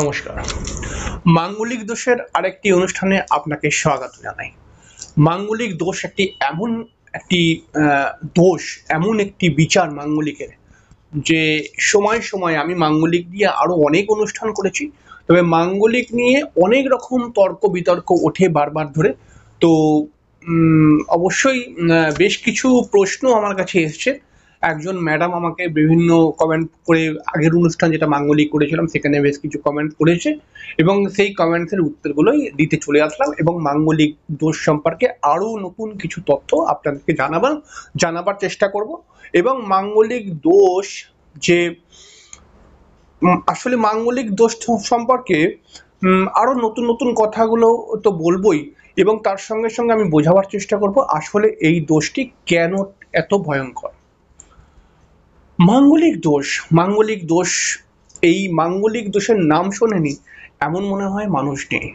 নমস্কার মাঙ্গলিক দোষের আরেকটি অনুষ্ঠানে আপনাকে স্বাগত জানাই মাঙ্গলিক দোষ একটি এমন একটি দোষ এমন একটি বিচার মাঙ্গলিকের যে সময় সময় আমি মাঙ্গলিক দিয়ে আরও অনেক অনুষ্ঠান করেছি তবে মাঙ্গলিক নিয়ে অনেক রকম তর্ক বিতর্ক ওঠে বারবার ধরে তো অবশ্যই বেশ কিছু প্রশ্ন আমার কাছে এসছে একজন ম্যাডাম আমাকে বিভিন্ন কমেন্ট করে আগের অনুষ্ঠান যেটা মাঙ্গলিক করেছিলাম সেখানে বেশ কিছু কমেন্ট করেছে এবং সেই কমেন্টসের উত্তরগুলোই দিতে চলে আসলাম এবং মাঙ্গলিক দোষ সম্পর্কে আরও নতুন কিছু তথ্য আপনাদেরকে জানাবার জানাবার চেষ্টা করব এবং মাঙ্গলিক দোষ যে আসলে মাঙ্গলিক দোষ সম্পর্কে আরও নতুন নতুন কথাগুলো তো বলবোই এবং তার সঙ্গে সঙ্গে আমি বোঝাবার চেষ্টা করব আসলে এই দোষটি কেন এত ভয়ঙ্কর মাঙ্গলিক দোষ মাঙ্গলিক দোষ এই মাঙ্গলিক দোষের নাম শোনেনি এমন মনে হয় মানুষ নেই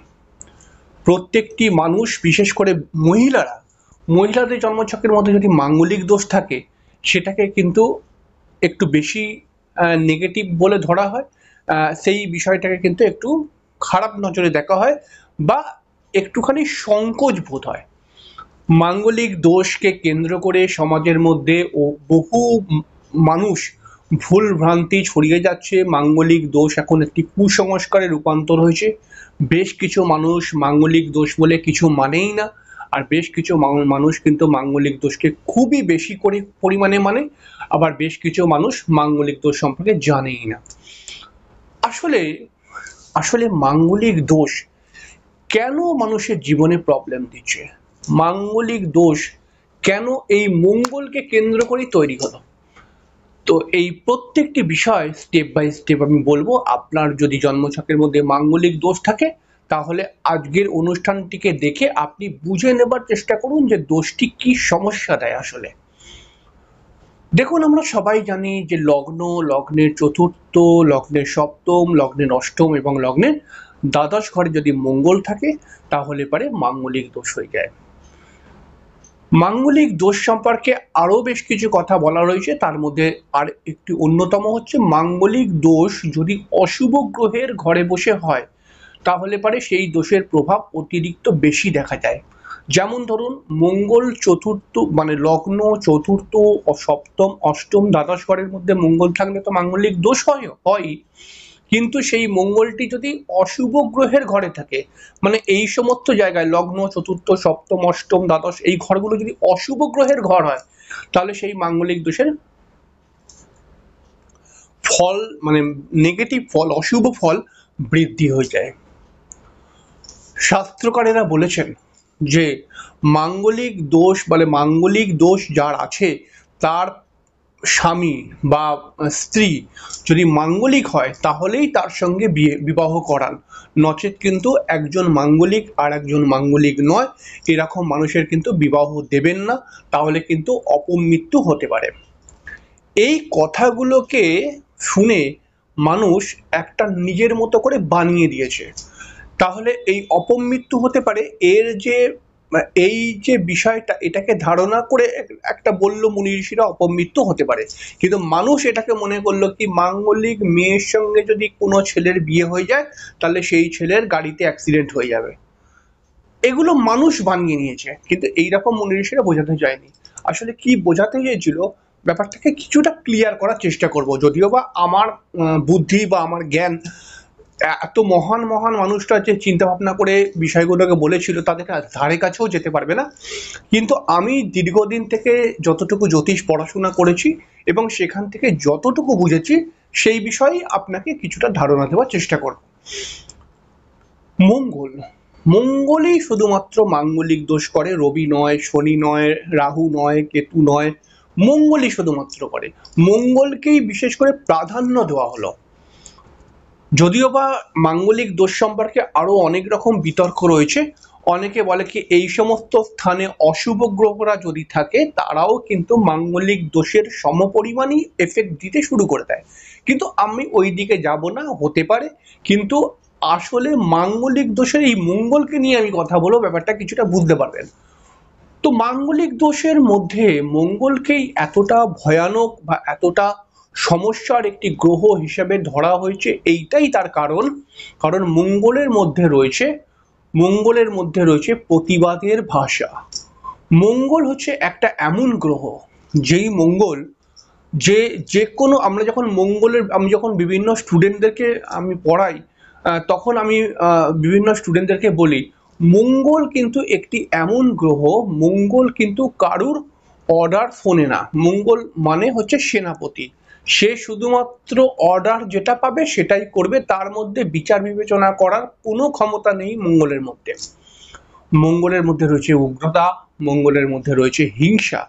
প্রত্যেকটি মানুষ বিশেষ করে মহিলারা মহিলাদের জন্মছকের মধ্যে যদি মাঙ্গলিক দোষ থাকে সেটাকে কিন্তু একটু বেশি নেগেটিভ বলে ধরা হয় সেই বিষয়টাকে কিন্তু একটু খারাপ নজরে দেখা হয় বা একটুখানি সংকোচ বোধ হয় মাঙ্গলিক দোষকে কেন্দ্র করে সমাজের মধ্যে ও বহু মানুষ ভুল ভ্রান্তি ছড়িয়ে যাচ্ছে মাঙ্গলিক দোষ এখন একটি কুসংস্কারে রূপান্তর হয়েছে বেশ কিছু মানুষ মাঙ্গলিক দোষ বলে কিছু মানেই না আর বেশ কিছু মানুষ কিন্তু মাঙ্গলিক দোষকে খুবই বেশি করে পরিমাণে মানে আবার বেশ কিছু মানুষ মাঙ্গলিক দোষ সম্পর্কে জানেই না আসলে আসলে মাঙ্গলিক দোষ কেন মানুষের জীবনে প্রবলেম দিচ্ছে মাঙ্গলিক দোষ কেন এই মঙ্গলকে কেন্দ্র করেই তৈরি হলো তো এই প্রত্যেকটি বিষয় স্টেপ বাই স্টেপ আমি বলবো আপনার যদি জন্মছকের মধ্যে মাঙ্গলিক দোষ থাকে তাহলে আজকের অনুষ্ঠানটিকে দেখে আপনি বুঝে নেবার চেষ্টা করুন যে দোষটি কি সমস্যা দেয় আসলে দেখুন আমরা সবাই জানি যে লগ্ন লগ্নের চতুর্থ লগ্নের সপ্তম লগ্নের অষ্টম এবং লগ্নের দ্বাদশ ঘরে যদি মঙ্গল থাকে তাহলে পারে মাঙ্গলিক দোষ হয়ে যায় মাঙ্গলিক দোষ সম্পর্কে আরও বেশ কিছু কথা বলা রয়েছে তার মধ্যে আর একটি অন্যতম হচ্ছে মাঙ্গলিক দোষ যদি অশুভ গ্রহের ঘরে বসে হয় তাহলে পারে সেই দোষের প্রভাব অতিরিক্ত বেশি দেখা যায় যেমন ধরুন মঙ্গল চতুর্থ মানে লগ্ন চতুর্থ সপ্তম অষ্টম দ্বাদশ ঘরের মধ্যে মঙ্গল থাকলে তো মাঙ্গলিক দোষ হয় হয় কিন্তু সেই মঙ্গলটি যদি অশুভ গ্রহের ঘরে থাকে মানে এই সমস্ত জায়গায় লগ্ন চতুর্থ সপ্তম অষ্টম দ্বাদশ এই ঘরগুলো যদি অশুভ গ্রহের ঘর হয় তাহলে সেই মাঙ্গলিক দোষের ফল মানে নেগেটিভ ফল অশুভ ফল বৃদ্ধি হয়ে যায় শাস্ত্রকারেরা বলেছেন যে মাঙ্গলিক দোষ বলে মানে মাঙ্গলিক দোষ যার আছে তার স্বামী বা স্ত্রী যদি মাঙ্গলিক হয় তাহলেই তার সঙ্গে বিয়ে বিবাহ করান নচেত কিন্তু একজন মাঙ্গলিক আর একজন মাঙ্গলিক নয় এরকম মানুষের কিন্তু বিবাহ দেবেন না তাহলে কিন্তু অপমৃত্যু হতে পারে এই কথাগুলোকে শুনে মানুষ একটা নিজের মতো করে বানিয়ে দিয়েছে তাহলে এই অপমৃত্যু হতে পারে এর যে মানে এই যে বিষয়টা এটাকে ধারণা করে একটা বলল মুনি ঋষিরা অপমৃত্যু হতে পারে কিন্তু মানুষ এটাকে মনে করলো কি মাঙ্গলিক মেয়ের সঙ্গে যদি কোনো ছেলের বিয়ে হয়ে যায় তাহলে সেই ছেলের গাড়িতে অ্যাক্সিডেন্ট হয়ে যাবে এগুলো মানুষ বানিয়ে নিয়েছে কিন্তু এইরকম মুনি ঋষিরা বোঝাতে যায়নি আসলে কি বোঝাতে গিয়েছিল ব্যাপারটাকে কিছুটা ক্লিয়ার করার চেষ্টা করব যদিও বা আমার বুদ্ধি বা আমার জ্ঞান এত মহান মহান মানুষরা যে চিন্তা ভাবনা করে বিষয়গুলোকে বলেছিল তাদের ধারে কাছেও যেতে পারবে না কিন্তু আমি দীর্ঘদিন থেকে যতটুকু জ্যোতিষ পড়াশোনা করেছি এবং সেখান থেকে যতটুকু বুঝেছি সেই বিষয়ে আপনাকে কিছুটা ধারণা দেওয়ার চেষ্টা করব মঙ্গল মঙ্গলই শুধুমাত্র মাঙ্গলিক দোষ করে রবি নয় শনি নয় রাহু নয় কেতু নয় মঙ্গলই শুধুমাত্র করে মঙ্গলকেই বিশেষ করে প্রাধান্য দেওয়া হলো যদিও বা মাঙ্গলিক দোষ সম্পর্কে আরও অনেক রকম বিতর্ক রয়েছে অনেকে বলে কি এই সমস্ত স্থানে অশুভ গ্রহরা যদি থাকে তারাও কিন্তু মাঙ্গলিক দোষের সমপরিমাণই এফেক্ট দিতে শুরু করে দেয় কিন্তু আমি ওই দিকে যাব না হতে পারে কিন্তু আসলে মাঙ্গলিক দোষের এই মঙ্গলকে নিয়ে আমি কথা বলবো ব্যাপারটা কিছুটা বুঝতে পারবেন তো মাঙ্গলিক দোষের মধ্যে মঙ্গলকেই এতটা ভয়ানক বা এতটা সমস্যার একটি গ্রহ হিসেবে ধরা হয়েছে এইটাই তার কারণ কারণ মঙ্গলের মধ্যে রয়েছে মঙ্গলের মধ্যে রয়েছে প্রতিবাদের ভাষা মঙ্গল হচ্ছে একটা এমন গ্রহ যেই মঙ্গল যে যে কোনো আমরা যখন মঙ্গলের আমি যখন বিভিন্ন স্টুডেন্টদেরকে আমি পড়াই তখন আমি বিভিন্ন স্টুডেন্টদেরকে বলি মঙ্গল কিন্তু একটি এমন গ্রহ মঙ্গল কিন্তু কারুর অর্ডার ফোনে না মঙ্গল মানে হচ্ছে সেনাপতি সে শুধুমাত্র অর্ডার যেটা পাবে সেটাই করবে তার মধ্যে বিচার বিবেচনা করার কোনো ক্ষমতা নেই মঙ্গলের মধ্যে মঙ্গলের মধ্যে রয়েছে উগ্রতা মঙ্গলের মধ্যে রয়েছে হিংসা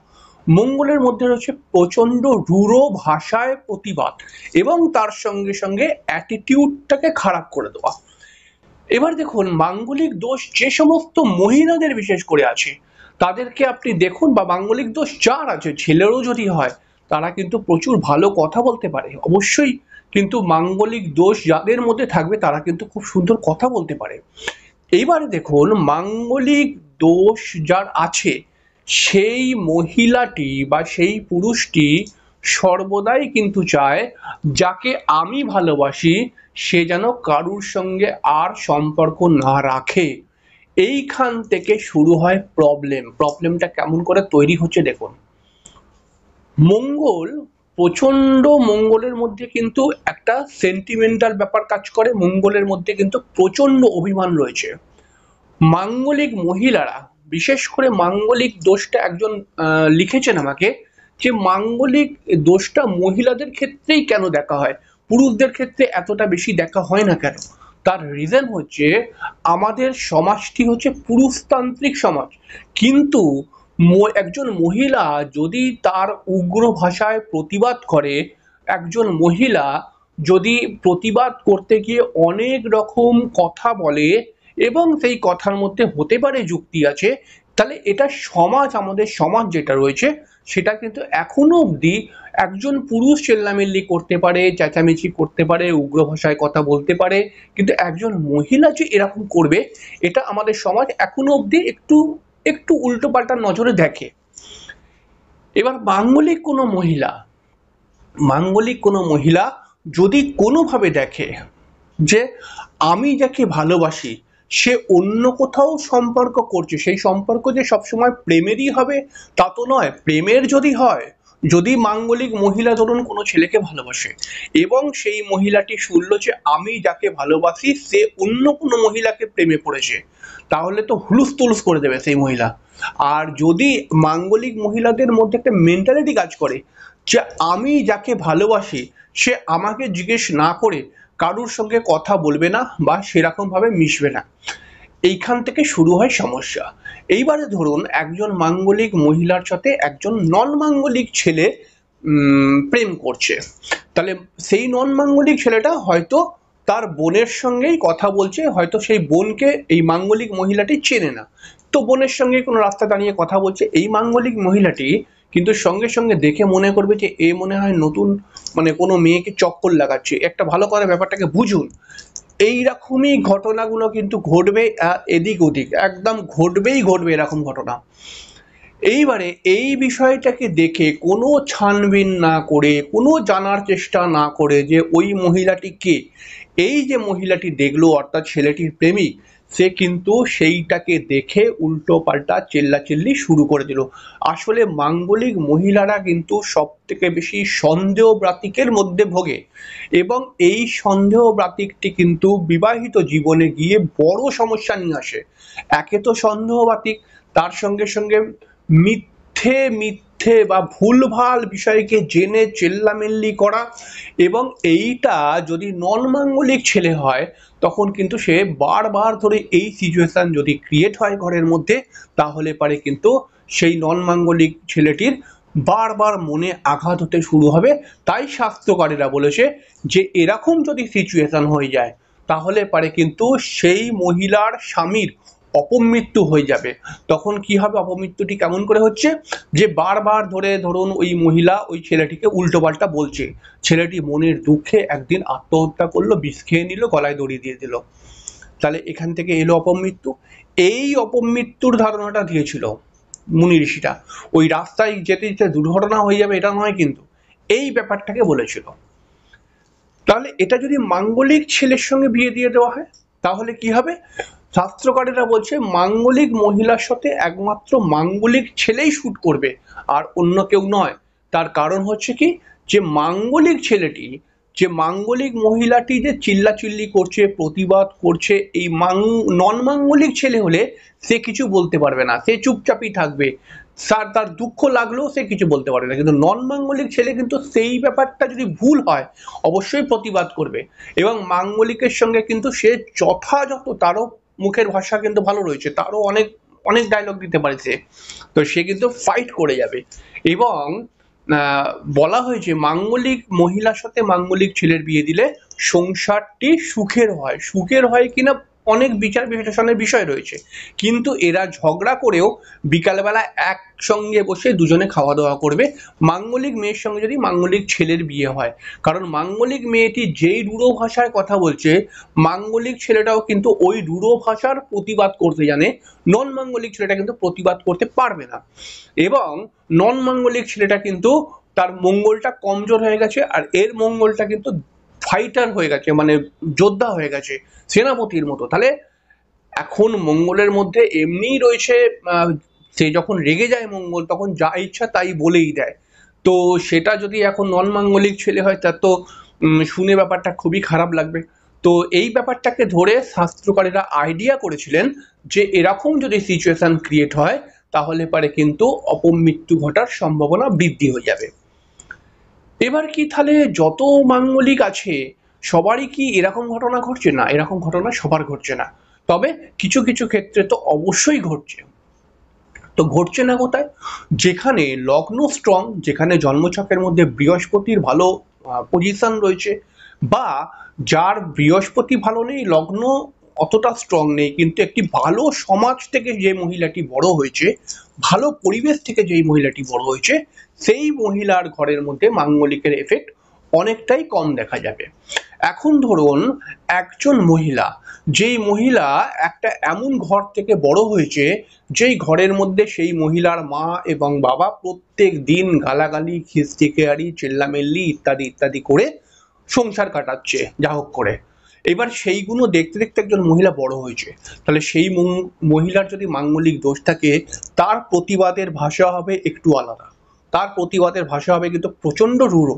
মঙ্গলের মধ্যে রয়েছে প্রচণ্ড রূঢ় ভাষায় প্রতিবাদ এবং তার সঙ্গে সঙ্গে অ্যাটিটিউডটাকে খারাপ করে দেওয়া এবার দেখুন মাঙ্গলিক দোষ যে সমস্ত মহিলাদের বিশেষ করে আছে তাদেরকে আপনি দেখুন বা মাঙ্গলিক দোষ যার আছে ছেলেরও যদি হয় তারা কিন্তু প্রচুর ভালো কথা বলতে পারে অবশ্যই কিন্তু মাঙ্গলিক দোষ যাদের মধ্যে থাকবে তারা কিন্তু খুব সুন্দর কথা বলতে পারে এইবার দেখুন মাঙ্গলিক দোষ যার আছে সেই মহিলাটি বা সেই পুরুষটি সর্বদাই কিন্তু চায় যাকে আমি ভালোবাসি সে যেন কারুর সঙ্গে আর সম্পর্ক না রাখে এইখান থেকে শুরু হয় প্রবলেম প্রবলেমটা কেমন করে তৈরি হচ্ছে দেখুন মঙ্গল প্রচণ্ড মঙ্গলের মধ্যে কিন্তু একটা সেন্টিমেন্টাল ব্যাপার কাজ করে মঙ্গলের মধ্যে কিন্তু প্রচণ্ড অভিমান রয়েছে মাঙ্গলিক মহিলারা বিশেষ করে মাঙ্গলিক দোষটা একজন লিখেছেন আমাকে যে মাঙ্গলিক দোষটা মহিলাদের ক্ষেত্রেই কেন দেখা হয় পুরুষদের ক্ষেত্রে এতটা বেশি দেখা হয় না কেন তার রিজন হচ্ছে আমাদের সমাজটি হচ্ছে পুরুষতান্ত্রিক সমাজ কিন্তু একজন মহিলা যদি তার উগ্র ভাষায় প্রতিবাদ করে একজন মহিলা যদি প্রতিবাদ করতে গিয়ে অনেক রকম কথা বলে এবং সেই কথার মধ্যে হতে পারে যুক্তি আছে তাহলে এটা সমাজ আমাদের সমাজ যেটা রয়েছে সেটা কিন্তু এখনো অবধি একজন পুরুষ চেল্লামিল্লি করতে পারে চেঁচামেচি করতে পারে উগ্র ভাষায় কথা বলতে পারে কিন্তু একজন মহিলা যে এরকম করবে এটা আমাদের সমাজ এখনো অবধি একটু একটু উল্টোপাল্টা নজরে দেখে এবার মাঙ্গলিক কোনো মহিলা মাঙ্গলিক কোনো মহিলা যদি কোনোভাবে দেখে যে আমি যাকে ভালোবাসি সে অন্য কোথাও সম্পর্ক করছে সেই সম্পর্ক যে সবসময় প্রেমেরই হবে তা তো নয় প্রেমের যদি হয় যদি মাঙ্গলিক মহিলা ধরুন কোনো ছেলেকে ভালোবাসে এবং সেই মহিলাটি শুনল যে আমি যাকে ভালোবাসি সে অন্য কোনো মহিলাকে প্রেমে পড়েছে তাহলে তো হুলুস তুলুস করে দেবে সেই মহিলা আর যদি মাঙ্গলিক মহিলাদের মধ্যে একটা মেন্টালিটি কাজ করে যে আমি যাকে ভালোবাসি সে আমাকে জিজ্ঞেস না করে কারুর সঙ্গে কথা বলবে না বা সেরকমভাবে মিশবে না এইখান থেকে শুরু হয় সমস্যা এইবারে ধরুন একজন মাঙ্গলিক মহিলার সাথে একজন নন মাঙ্গলিক ছেলে প্রেম করছে তাহলে সেই নন মাঙ্গলিক ছেলেটা হয়তো তার বোনের সঙ্গেই কথা বলছে হয়তো সেই বোনকে এই মাঙ্গলিক মহিলাটি চেনে না তো বোনের সঙ্গে কোনো রাস্তা দাঁড়িয়ে কথা বলছে এই মাঙ্গলিক মহিলাটি কিন্তু সঙ্গে সঙ্গে দেখে মনে করবে যে এ মনে হয় নতুন মানে কোনো মেয়েকে চক্কর লাগাচ্ছে একটা ভালো করে ব্যাপারটাকে বুঝুন এইরকমই ঘটনাগুলো কিন্তু ঘটবে এদিক ওদিক একদম ঘটবেই ঘটবে এরকম ঘটনা এইবারে এই বিষয়টাকে দেখে কোনো ছানবিন না করে কোনো জানার চেষ্টা না করে যে ওই মহিলাটি কে এই যে মহিলাটি দেখলো অর্থাৎ ছেলেটির প্রেমিক সে কিন্তু সেইটাকে দেখে উল্টো পাল্টা চেল্লাচিল্লি শুরু করে দিল আসলে মাঙ্গলিক মহিলারা কিন্তু সব থেকে বেশি সন্দেহ ব্রাতিকের মধ্যে ভোগে এবং এই সন্দেহ ব্রাতিকটি কিন্তু বিবাহিত জীবনে গিয়ে বড় সমস্যা নিয়ে আসে একে তো সন্দেহ ব্রাতিক তার সঙ্গে সঙ্গে মিথ্যে মিথ্যে মিথ্যে বা ভুলভাল বিষয়কে জেনে চেল্লামিল্লি করা এবং এইটা যদি নন মাঙ্গলিক ছেলে হয় তখন কিন্তু সে বারবার ধরে এই সিচুয়েশান যদি ক্রিয়েট হয় ঘরের মধ্যে তাহলে পারে কিন্তু সেই নন মাঙ্গলিক ছেলেটির বারবার মনে আঘাত হতে শুরু হবে তাই স্বাস্থ্যকারীরা বলেছে যে এরকম যদি সিচুয়েশান হয়ে যায় তাহলে পারে কিন্তু সেই মহিলার স্বামীর অপমৃত্যু হয়ে যাবে তখন কি হবে অপমৃত্যুটি কেমন করে হচ্ছে যে বারবার ধরে ধরুন ওই মহিলা ওই ছেলেটিকে উল্টোপাল্টা বলছে ছেলেটি মনের দুঃখে একদিন আত্মহত্যা করলো বিষ খেয়ে নিল গলায় দড়ি দিয়ে দিল তাহলে এখান থেকে এলো অপমৃত্যু এই অপমৃত্যুর ধারণাটা দিয়েছিল মুনি ঋষিটা ওই রাস্তায় যেতে যেতে দুর্ঘটনা হয়ে যাবে এটা নয় কিন্তু এই ব্যাপারটাকে বলেছিল তাহলে এটা যদি মাঙ্গলিক ছেলের সঙ্গে বিয়ে দিয়ে দেওয়া হয় তাহলে কি হবে শাস্ত্রকারীরা বলছে মাঙ্গলিক মহিলার সাথে একমাত্র মাঙ্গলিক ছেলেই শ্যুট করবে আর অন্য কেউ নয় তার কারণ হচ্ছে কি যে মাঙ্গলিক ছেলেটি যে মাঙ্গলিক মহিলাটি যে চিল্লাচিল্লি করছে প্রতিবাদ করছে এই নন মাঙ্গলিক ছেলে হলে সে কিছু বলতে পারবে না সে চুপচাপই থাকবে তার তার দুঃখ লাগলেও সে কিছু বলতে পারবে না কিন্তু নন মাঙ্গলিক ছেলে কিন্তু সেই ব্যাপারটা যদি ভুল হয় অবশ্যই প্রতিবাদ করবে এবং মাঙ্গলিকের সঙ্গে কিন্তু সে যথাযথ তারও মুখের ভাষা কিন্তু ভালো রয়েছে তারও অনেক অনেক ডায়লগ দিতে পারছে তো সে কিন্তু ফাইট করে যাবে এবং বলা হয়েছে মাঙ্গলিক মহিলার সাথে মাঙ্গলিক ছেলের বিয়ে দিলে সংসারটি সুখের হয় সুখের হয় কিনা অনেক বিচার বিশ্লেষণের বিষয় রয়েছে কিন্তু এরা ঝগড়া করেও বিকালবেলা একসঙ্গে বসে দুজনে খাওয়া দাওয়া করবে মাঙ্গলিক মেয়ের সঙ্গে যদি মাঙ্গলিক ছেলের বিয়ে হয় কারণ মাঙ্গলিক মেয়েটি যেই রুড়ো ভাষায় কথা বলছে মাঙ্গলিক ছেলেটাও কিন্তু ওই রুড়ো ভাষার প্রতিবাদ করতে জানে নন মাঙ্গলিক ছেলেটা কিন্তু প্রতিবাদ করতে পারবে না এবং নন মাঙ্গলিক ছেলেটা কিন্তু তার মঙ্গলটা কমজোর হয়ে গেছে আর এর মঙ্গলটা কিন্তু ফাইটার হয়ে গেছে মানে যোদ্ধা হয়ে গেছে সেনাপতির মতো তাহলে এখন মঙ্গলের মধ্যে এমনিই রয়েছে সে যখন রেগে যায় মঙ্গল তখন যা ইচ্ছা তাই বলেই দেয় তো সেটা যদি এখন নন মাঙ্গলিক ছেলে হয় তার তো শুনে ব্যাপারটা খুবই খারাপ লাগবে তো এই ব্যাপারটাকে ধরে শাস্ত্রকারীরা আইডিয়া করেছিলেন যে এরকম যদি সিচুয়েশন ক্রিয়েট হয় তাহলে পারে কিন্তু অপমৃত্যু ঘটার সম্ভাবনা বৃদ্ধি হয়ে যাবে এবার কি তাহলে যত মাঙ্গলিক আছে সবারই কি এরকম ঘটনা ঘটছে না এরকম ঘটনা সবার ঘটছে না তবে কিছু কিছু ক্ষেত্রে তো অবশ্যই ঘটছে তো ঘটছে না কোথায় যেখানে লগ্ন স্ট্রং যেখানে জন্মছকের মধ্যে বৃহস্পতির ভালো পজিশন রয়েছে বা যার বৃহস্পতি ভালো নেই লগ্ন অতটা স্ট্রং নেই কিন্তু একটি ভালো সমাজ থেকে যে মহিলাটি বড় হয়েছে ভালো পরিবেশ থেকে যেই মহিলাটি বড় হয়েছে সেই মহিলার ঘরের মধ্যে মাঙ্গলিকের এফেক্ট অনেকটাই কম দেখা যাবে এখন ধরুন একজন মহিলা যেই মহিলা একটা এমন ঘর থেকে বড় হয়েছে যেই ঘরের মধ্যে সেই মহিলার মা এবং বাবা প্রত্যেক দিন গালাগালি খিস্তিকেয়ারি চেল্লামেল্লি ইত্যাদি ইত্যাদি করে সংসার কাটাচ্ছে যা হোক করে এবার সেইগুলো দেখতে দেখতে একজন মহিলা বড় হয়েছে তাহলে সেই মহিলার যদি মাঙ্গলিক দোষ থাকে তার প্রতিবাদের ভাষা হবে একটু আলাদা তার প্রতিবাদের ভাষা হবে কিন্তু প্রচন্ড রূঢ়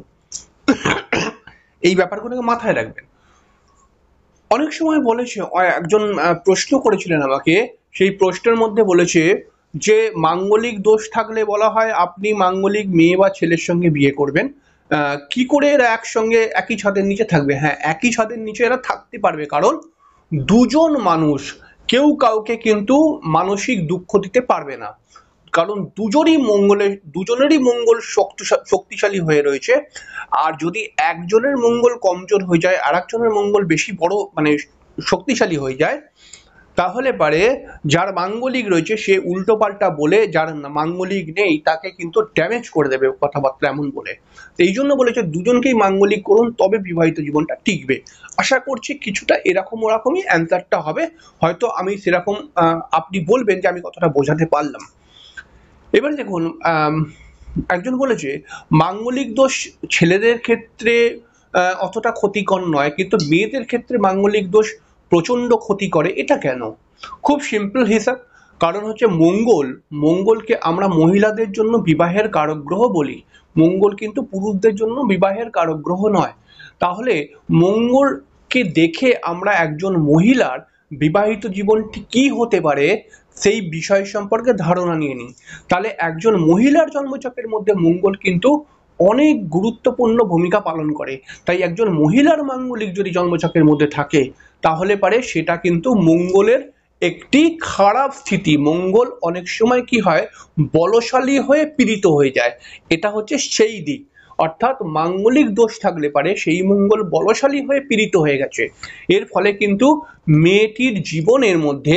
এই ব্যাপারগুলোকে মাথায় রাখবেন অনেক সময় বলেছে একজন প্রশ্ন করেছিলেন আমাকে সেই প্রশ্নের মধ্যে বলেছে যে মাঙ্গলিক দোষ থাকলে বলা হয় আপনি মাঙ্গলিক মেয়ে বা ছেলের সঙ্গে বিয়ে করবেন কি করে এরা একসঙ্গে একই ছাদের নিচে থাকবে হ্যাঁ একই ছাদের নিচে এরা থাকতে পারবে কারণ দুজন মানুষ কেউ কাউকে কিন্তু মানসিক দুঃখ দিতে পারবে না কারণ দুজনই মঙ্গলের দুজনেরই মঙ্গল শক্তিশালী হয়ে রয়েছে আর যদি একজনের মঙ্গল কমজোর হয়ে যায় আর একজনের মঙ্গল বেশি বড় মানে শক্তিশালী হয়ে যায় তাহলে পারে যার মাঙ্গলিক রয়েছে সে উল্টোপাল্টা বলে যার মাঙ্গলিক নেই তাকে কিন্তু ড্যামেজ করে দেবে কথাবার্তা এমন বলে এই জন্য বলেছে দুজনকেই মাঙ্গলিক করুন তবে বিবাহিত জীবনটা টিকবে আশা করছি কিছুটা এরকম ওরকমই অ্যান্সারটা হবে হয়তো আমি সেরকম আপনি বলবেন যে আমি কথাটা বোঝাতে পারলাম এবার দেখুন একজন বলেছে মাঙ্গলিক দোষ ছেলেদের ক্ষেত্রে অতটা ক্ষতিকর নয় কিন্তু মেয়েদের ক্ষেত্রে মাঙ্গলিক দোষ প্রচণ্ড ক্ষতি করে এটা কেন খুব সিম্পল হিসাব কারণ হচ্ছে মঙ্গল মঙ্গলকে আমরা মহিলাদের জন্য বিবাহের কারগ্রহ বলি মঙ্গল কিন্তু পুরুষদের জন্য বিবাহের কারগ্রহ নয় তাহলে মঙ্গলকে দেখে আমরা একজন মহিলার বিবাহিত জীবনটি কি হতে পারে সেই বিষয় সম্পর্কে ধারণা নিয়ে নিই তাহলে একজন মহিলার জন্মচক্রের মধ্যে মঙ্গল কিন্তু অনেক গুরুত্বপূর্ণ ভূমিকা পালন করে তাই একজন মহিলার মাঙ্গলিক যদি জন্মচক্রের মধ্যে থাকে তাহলে পারে সেটা কিন্তু মঙ্গলের একটি খারাপ স্থিতি মঙ্গল অনেক সময় কি হয় বলশালী হয়ে পীড়িত হয়ে যায় এটা হচ্ছে সেই দিক অর্থাৎ মাঙ্গলিক দোষ থাকলে পারে সেই মঙ্গল বলশালী হয়ে পীড়িত হয়ে গেছে এর ফলে কিন্তু মেয়েটির জীবনের মধ্যে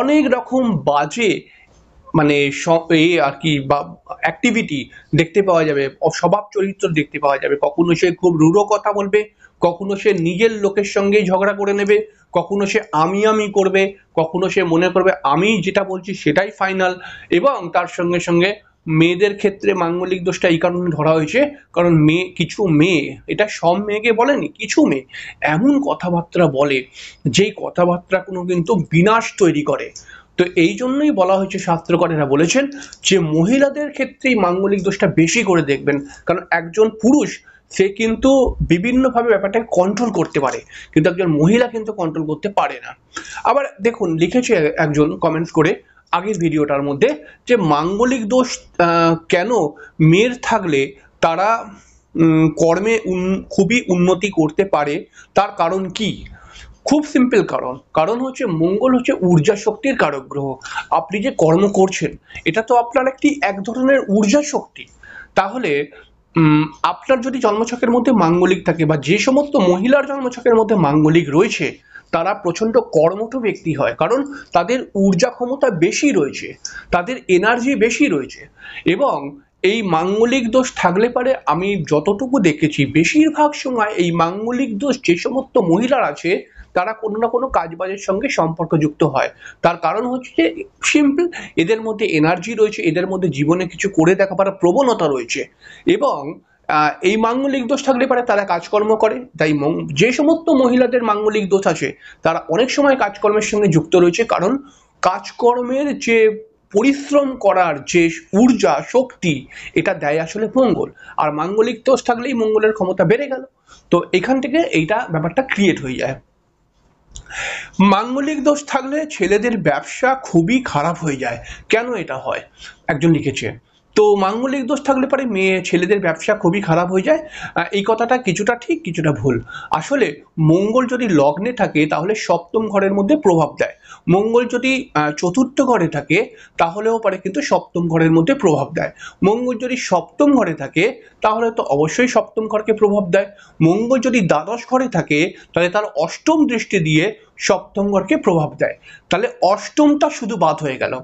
অনেক রকম বাজে মানে এ আর কি বা অ্যাক্টিভিটি দেখতে পাওয়া যাবে স্বভাব চরিত্র দেখতে পাওয়া যাবে কখনো সে খুব রূঢ় কথা বলবে কখনো সে নিজের লোকের সঙ্গেই ঝগড়া করে নেবে কখনো সে আমি আমি করবে কখনো সে মনে করবে আমি যেটা বলছি সেটাই ফাইনাল এবং তার সঙ্গে সঙ্গে মেয়েদের ক্ষেত্রে মাঙ্গলিক দোষটা এই কারণে ধরা হয়েছে কারণ মেয়ে কিছু মেয়ে এটা সব মেয়েকে বলেনি কিছু মেয়ে এমন কথাবার্তা বলে যেই কথাবার্তা কোনো কিন্তু বিনাশ তৈরি করে তো এই জন্যই বলা হয়েছে শাস্ত্রকারীরা বলেছেন যে মহিলাদের ক্ষেত্রেই মাঙ্গলিক দোষটা বেশি করে দেখবেন কারণ একজন পুরুষ সে কিন্তু বিভিন্নভাবে ব্যাপারটাকে কন্ট্রোল করতে পারে কিন্তু একজন মহিলা কিন্তু কন্ট্রোল করতে পারে না আবার দেখুন লিখেছে একজন কমেন্টস করে আগের ভিডিওটার মধ্যে যে মাঙ্গলিক দোষ কেন মেয়ের থাকলে তারা কর্মে খুবই উন্নতি করতে পারে তার কারণ কি খুব সিম্পল কারণ কারণ হচ্ছে মঙ্গল হচ্ছে ঊর্জা শক্তির কারক গ্রহ আপনি যে কর্ম করছেন এটা তো আপনার একটি এক ধরনের ঊর্জা শক্তি তাহলে আপনার যদি জন্মছকের মধ্যে মাঙ্গলিক থাকে বা যে সমস্ত মহিলার জন্মছকের মধ্যে মাঙ্গলিক রয়েছে তারা প্রচণ্ড কর্মঠ ব্যক্তি হয় কারণ তাদের ঊর্জা ক্ষমতা বেশি রয়েছে তাদের এনার্জি বেশি রয়েছে এবং এই মাঙ্গলিক দোষ থাকলে পারে আমি যতটুকু দেখেছি বেশিরভাগ সময় এই মাঙ্গলিক দোষ যে সমস্ত মহিলার আছে তারা কোনো না কোনো কাজবাজের সঙ্গে সম্পর্কযুক্ত হয় তার কারণ হচ্ছে যে সিম্পল এদের মধ্যে এনার্জি রয়েছে এদের মধ্যে জীবনে কিছু করে দেখাবার প্রবণতা রয়েছে এবং এই মাঙ্গলিক দোষ থাকলে পারে তারা কাজকর্ম করে তাই যে সমস্ত মহিলাদের মাঙ্গলিক দোষ আছে তারা অনেক সময় কাজকর্মের সঙ্গে যুক্ত রয়েছে কারণ কাজকর্মের যে পরিশ্রম করার যে ঊর্জা শক্তি এটা দেয় আসলে মঙ্গল আর মাঙ্গলিক দোষ থাকলেই মঙ্গলের ক্ষমতা বেড়ে গেল তো এখান থেকে এইটা ব্যাপারটা ক্রিয়েট হয়ে যায় মাঙ্গলিক দোষ থাকলে ছেলেদের ব্যবসা খুবই খারাপ হয়ে যায় কেন এটা হয় একজন লিখেছে তো মাঙ্গলিক দোষ থাকলে পরে মেয়ে ছেলেদের ব্যবসা খুবই খারাপ হয়ে যায় এই কথাটা কিছুটা ঠিক কিছুটা ভুল আসলে মঙ্গল যদি লগ্নে থাকে তাহলে সপ্তম ঘরের মধ্যে প্রভাব দেয় মঙ্গল যদি চতুর্থ ঘরে থাকে তাহলেও পারে কিন্তু সপ্তম ঘরের মধ্যে প্রভাব দেয় মঙ্গল যদি সপ্তম ঘরে থাকে তাহলে তো অবশ্যই সপ্তম ঘরকে প্রভাব দেয় মঙ্গল যদি দ্বাদশ ঘরে থাকে তাহলে তার অষ্টম দৃষ্টি দিয়ে সপ্তম ঘরকে প্রভাব দেয় তাহলে অষ্টমটা শুধু বাদ হয়ে গেল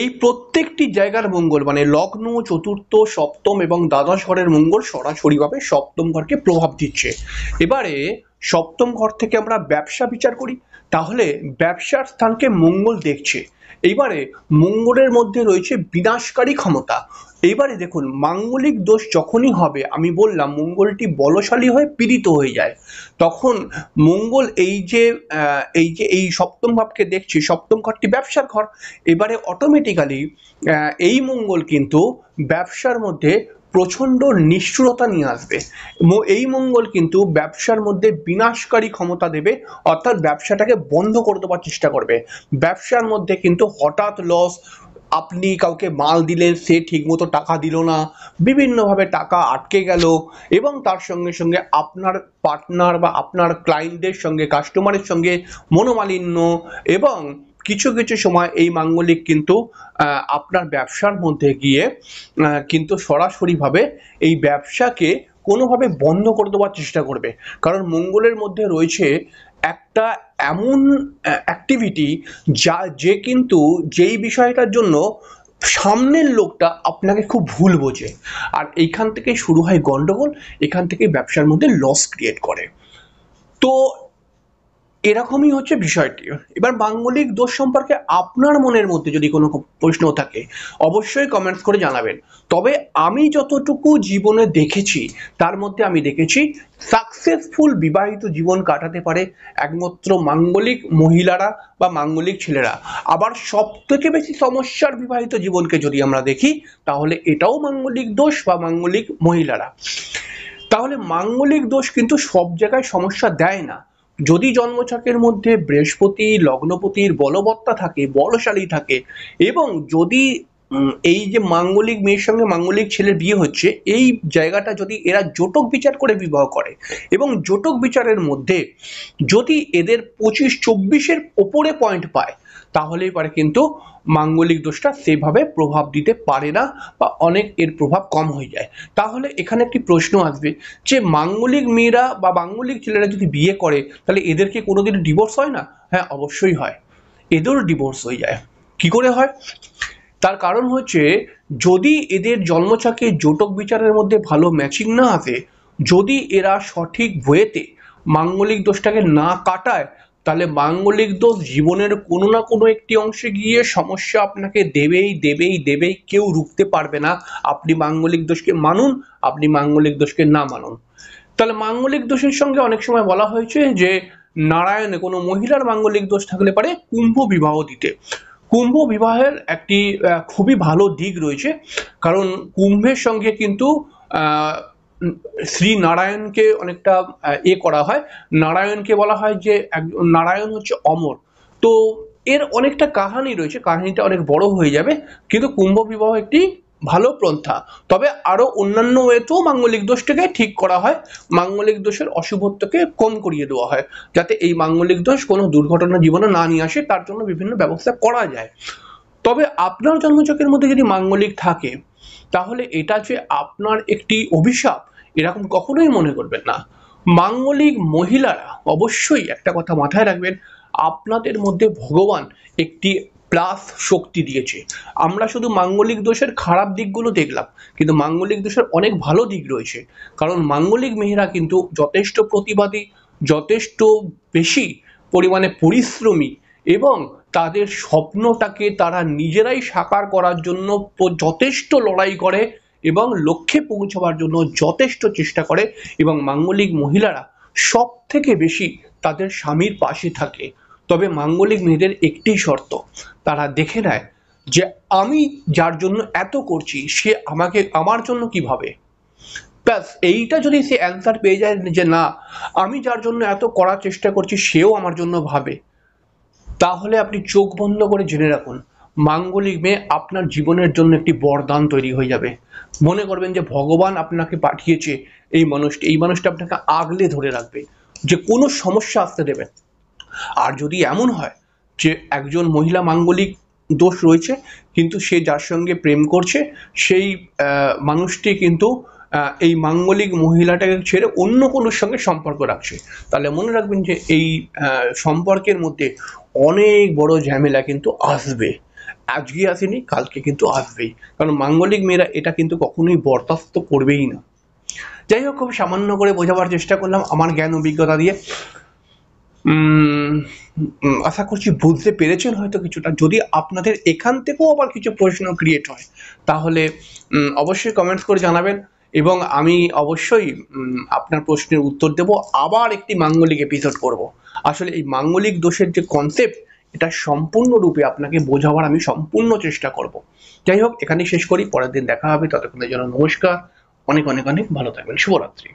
এই প্রত্যেকটি জায়গার মঙ্গল মানে লগ্ন চতুর্থ সপ্তম এবং দ্বাদশ ঘরের মঙ্গল সরাসরিভাবে সপ্তম ঘরকে প্রভাব দিচ্ছে এবারে সপ্তম ঘর থেকে আমরা ব্যবসা বিচার করি তাহলে ব্যবসার স্থানকে মঙ্গল দেখছে এবারে মঙ্গলের মধ্যে রয়েছে বিনাশকারী ক্ষমতা এইবারে দেখুন মাঙ্গলিক দোষ যখনই হবে আমি বললাম মঙ্গলটি বলশালী হয়ে পীড়িত হয়ে যায় তখন মঙ্গল এই যে এই যে এই সপ্তম ভাবকে দেখছি সপ্তম ঘরটি ব্যবসার ঘর এবারে অটোমেটিক্যালি এই মঙ্গল কিন্তু ব্যবসার মধ্যে প্রচণ্ড নিষ্ঠুরতা নিয়ে আসবে এই মঙ্গল কিন্তু ব্যবসার মধ্যে বিনাশকারী ক্ষমতা দেবে অর্থাৎ ব্যবসাটাকে বন্ধ করে দেওয়ার চেষ্টা করবে ব্যবসার মধ্যে কিন্তু হঠাৎ লস আপনি কাউকে মাল দিলেন সে ঠিকমতো টাকা দিল না বিভিন্নভাবে টাকা আটকে গেল এবং তার সঙ্গে সঙ্গে আপনার পার্টনার বা আপনার ক্লায়েন্টদের সঙ্গে কাস্টমারের সঙ্গে মনোমালিন্য এবং কিছু কিছু সময় এই মাঙ্গলিক কিন্তু আপনার ব্যবসার মধ্যে গিয়ে কিন্তু সরাসরিভাবে এই ব্যবসাকে কোনোভাবে বন্ধ করে দেওয়ার চেষ্টা করবে কারণ মঙ্গলের মধ্যে রয়েছে একটা এমন অ্যাক্টিভিটি যা যে কিন্তু যেই বিষয়টার জন্য সামনের লোকটা আপনাকে খুব ভুল বোঝে আর এইখান থেকে শুরু হয় গণ্ডগোল এখান থেকে ব্যবসার মধ্যে লস ক্রিয়েট করে তো এরকমই হচ্ছে বিষয়টি এবার মাঙ্গলিক দোষ সম্পর্কে আপনার মনের মধ্যে যদি কোনো প্রশ্ন থাকে অবশ্যই কমেন্টস করে জানাবেন তবে আমি যতটুকু জীবনে দেখেছি তার মধ্যে আমি দেখেছি সাকসেসফুল বিবাহিত জীবন কাটাতে পারে একমাত্র মাঙ্গলিক মহিলারা বা মাঙ্গলিক ছেলেরা আবার সব থেকে বেশি সমস্যার বিবাহিত জীবনকে যদি আমরা দেখি তাহলে এটাও মাঙ্গলিক দোষ বা মাঙ্গলিক মহিলারা তাহলে মাঙ্গলিক দোষ কিন্তু সব জায়গায় সমস্যা দেয় না যদি জন্মছকের মধ্যে বৃহস্পতি লগ্নপতির বলবত্তা থাকে বলশালী থাকে এবং যদি এই যে মাঙ্গলিক মেয়ের সঙ্গে মাঙ্গলিক ছেলের বিয়ে হচ্ছে এই জায়গাটা যদি এরা জোটক বিচার করে বিবাহ করে এবং জোটক বিচারের মধ্যে যদি এদের পঁচিশ চব্বিশের ওপরে পয়েন্ট পায় তাহলেই পারে কিন্তু মাঙ্গলিক দোষটা সেভাবে প্রভাব দিতে পারে না বা অনেক এর প্রভাব কম হয়ে যায় তাহলে এখানে একটি প্রশ্ন আসবে যে মাঙ্গলিক মেয়েরা বা মাঙ্গলিক ছেলেরা যদি বিয়ে করে তাহলে এদেরকে কোনোদিন ডিভোর্স হয় না হ্যাঁ অবশ্যই হয় এদেরও ডিভোর্স হয়ে যায় কি করে হয় তার কারণ হচ্ছে যদি এদের জন্মছাকে জোটক বিচারের মধ্যে ভালো ম্যাচিং না আসে যদি এরা সঠিক ওয়েতে মাঙ্গলিক দোষটাকে না কাটায় তাহলে মাঙ্গলিক দোষ জীবনের কোনো না কোনো একটি অংশে গিয়ে সমস্যা আপনাকে দেবেই দেবেই দেবেই কেউ রুখতে পারবে না আপনি মাঙ্গলিক দোষকে মানুন আপনি মাঙ্গলিক দোষকে না মানুন তাহলে মাঙ্গলিক দোষের সঙ্গে অনেক সময় বলা হয়েছে যে নারায়ণে কোনো মহিলার মাঙ্গলিক দোষ থাকলে পারে কুম্ভ বিবাহ দিতে কুম্ভ বিবাহের একটি খুবই ভালো দিক রয়েছে কারণ কুম্ভের সঙ্গে কিন্তু শ্রী নারায়ণকে অনেকটা এ করা হয় নারায়ণকে বলা হয় যে নারায়ণ হচ্ছে অমর তো এর অনেকটা কাহিনী রয়েছে কাহিনীটা অনেক বড় হয়ে যাবে কিন্তু কুম্ভ বিবাহ একটি ভালো পন্থা তবে আরও অন্যান্য ওয়েতেও মাঙ্গলিক দোষটাকে ঠিক করা হয় মাঙ্গলিক দোষের অশুভত্বকে কম করিয়ে দেওয়া হয় যাতে এই মাঙ্গলিক দোষ কোনো দুর্ঘটনা জীবনে না নিয়ে আসে তার জন্য বিভিন্ন ব্যবস্থা করা যায় তবে আপনার জন্মচকের মধ্যে যদি মাঙ্গলিক থাকে তাহলে এটা যে আপনার একটি অভিশাপ এরকম কখনোই মনে করবেন না মাঙ্গলিক মহিলারা অবশ্যই একটা কথা মাথায় রাখবেন আপনাদের মধ্যে ভগবান একটি প্লাস শক্তি দিয়েছে আমরা শুধু মাঙ্গলিক দোষের খারাপ দিকগুলো দেখলাম কিন্তু মাঙ্গলিক দোষের অনেক ভালো দিক রয়েছে কারণ মাঙ্গলিক মেয়েরা কিন্তু যথেষ্ট প্রতিবাদী যথেষ্ট বেশি পরিমাণে পরিশ্রমী এবং তাদের স্বপ্নটাকে তারা নিজেরাই সাকার করার জন্য যথেষ্ট লড়াই করে এবং লক্ষ্যে পৌঁছবার জন্য যথেষ্ট চেষ্টা করে এবং মাঙ্গলিক মহিলারা সব থেকে বেশি তাদের স্বামীর পাশে থাকে তবে মাঙ্গলিক মেয়েদের একটি শর্ত তারা দেখে নেয় যে আমি যার জন্য এত করছি সে আমাকে আমার জন্য কিভাবে প্লাস এইটা যদি সে অ্যান্সার পেয়ে যায় যে না আমি যার জন্য এত করার চেষ্টা করছি সেও আমার জন্য ভাবে তাহলে আপনি চোখ বন্ধ করে জেনে রাখুন মাঙ্গলিক মেয়ে আপনার জীবনের জন্য একটি বরদান তৈরি হয়ে যাবে মনে করবেন যে ভগবান আপনাকে পাঠিয়েছে এই মানুষটি এই মানুষটা আপনাকে আগলে ধরে রাখবে যে কোনো সমস্যা আসতে দেবেন আর যদি এমন হয় যে একজন মহিলা মাঙ্গলিক দোষ রয়েছে কিন্তু সে যার সঙ্গে প্রেম করছে সেই মানুষটি কিন্তু এই মাঙ্গলিক মহিলাটাকে ছেড়ে অন্য কোনো সঙ্গে সম্পর্ক রাখছে তাহলে মনে রাখবেন যে এই সম্পর্কের মধ্যে অনেক বড় ঝামেলা কিন্তু আসবে আজকে আসেনি কালকে কিন্তু আসবেই কারণ মাঙ্গলিক মেয়েরা এটা কিন্তু কখনোই বরদাস্ত করবেই না যাই হোক খুব সামান্য করে বোঝাবার চেষ্টা করলাম আমার জ্ঞান অভিজ্ঞতা দিয়ে আশা করছি বুঝতে পেরেছেন হয়তো কিছুটা যদি আপনাদের এখান থেকেও আবার কিছু প্রশ্ন ক্রিয়েট হয় তাহলে অবশ্যই কমেন্টস করে জানাবেন এবং আমি অবশ্যই আপনার প্রশ্নের উত্তর দেব আবার একটি মাঙ্গলিক এপিসোড করব আসলে এই মাঙ্গলিক দোষের যে কনসেপ্ট এটা সম্পূর্ণরূপে আপনাকে বোঝাবার আমি সম্পূর্ণ চেষ্টা করব যাই হোক এখানেই শেষ করি পরের দিন দেখা হবে ততক্ষণের জন্য নমস্কার অনেক অনেক অনেক ভালো থাকবেন শুভরাত্রি